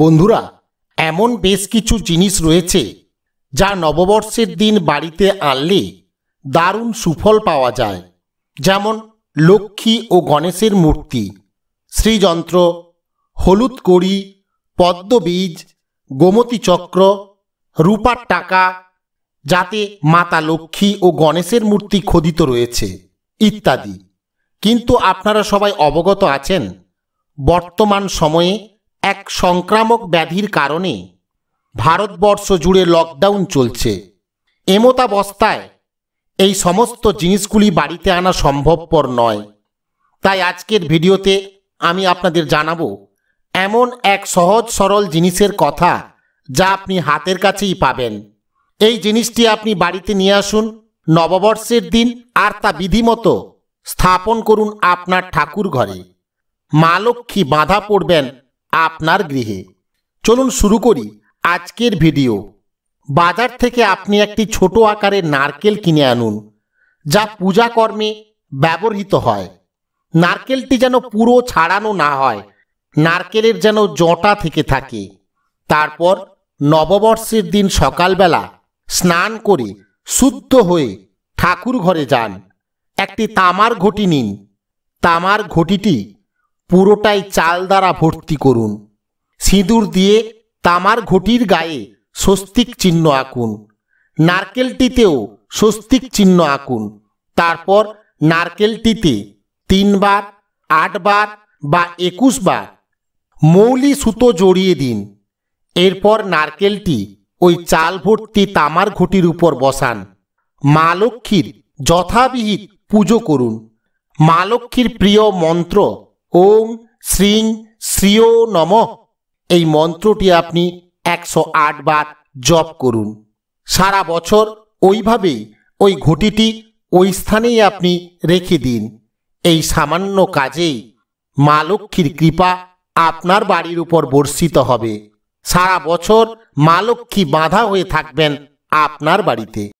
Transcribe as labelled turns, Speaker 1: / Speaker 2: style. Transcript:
Speaker 1: বন্ধুরা এমন বেশ কিছু জিনিস রয়েছে যা নববর্ষের দিন বাড়িতে আনলে দারুণ সুফল পাওয়া যায় যেমন লক্ষ্মী ও গণেশের মূর্তি শ্রীযন্ত্র হলুদ কড়ি পদ্মবীজ গোমতী চক্র রূপার টাকা যাতে মাতা লক্ষ্মী ও গণেশের মূর্তি খোদিত রয়েছে ইত্যাদি কিন্তু আপনারা সবাই অবগত আছেন বর্তমান সময়ে এক সংক্রামক ব্যাধির কারণে ভারতবর্ষ জুড়ে লকডাউন চলছে এমতাবস্থায় এই সমস্ত জিনিসগুলি বাড়িতে আনা সম্ভবপর নয় তাই আজকের ভিডিওতে আমি আপনাদের জানাবো এমন এক সহজ সরল জিনিসের কথা যা আপনি হাতের কাছেই পাবেন এই জিনিসটি আপনি বাড়িতে নিয়ে আসুন নববর্ষের দিন আর তা বিধিমতো স্থাপন করুন আপনার ঠাকুর ঘরে মা লক্ষ্মী বাঁধা পড়বেন আপনার গৃহে চলুন শুরু করি আজকের ভিডিও বাজার থেকে আপনি একটি ছোট আকারের নারকেল কিনে আনুন যা পূজা কর্মে ব্যবহৃত হয় নারকেলটি যেন পুরো ছাড়ানো না হয় নারকেলের যেন জটা থেকে থাকে তারপর নববর্ষের দিন সকালবেলা স্নান করে শুদ্ধ হয়ে ঠাকুর ঘরে যান একটি তামার ঘটি নিন তামার ঘটিটি পুরোটাই চাল দ্বারা ভর্তি করুন সিঁদুর দিয়ে তামার ঘটির গায়ে স্বস্তিক চিহ্ন আঁকুন নারকেলটিতেও স্বস্তিক চিহ্ন আঁকুন তারপর নারকেলটিতে তিনবার আটবার বা একুশবার মৌলি সুতো জড়িয়ে দিন এরপর নারকেলটি ওই চাল ভর্তি তামার ঘটির উপর বসান মা লক্ষ্মীর যথাবিহিত পুজো করুন মা লক্ষ্মীর প্রিয় মন্ত্র ওং শ্রীং শ্রীয় নম এই মন্ত্রটি আপনি একশো বার জপ করুন সারা বছর ওইভাবেই ওই ঘটিটি ওই স্থানেই আপনি রেখে দিন এই সামান্য কাজেই মা লক্ষ্মীর কৃপা আপনার বাড়ির উপর বর্ষিত হবে সারা বছর মা লক্ষ্মী বাঁধা হয়ে থাকবেন আপনার বাড়িতে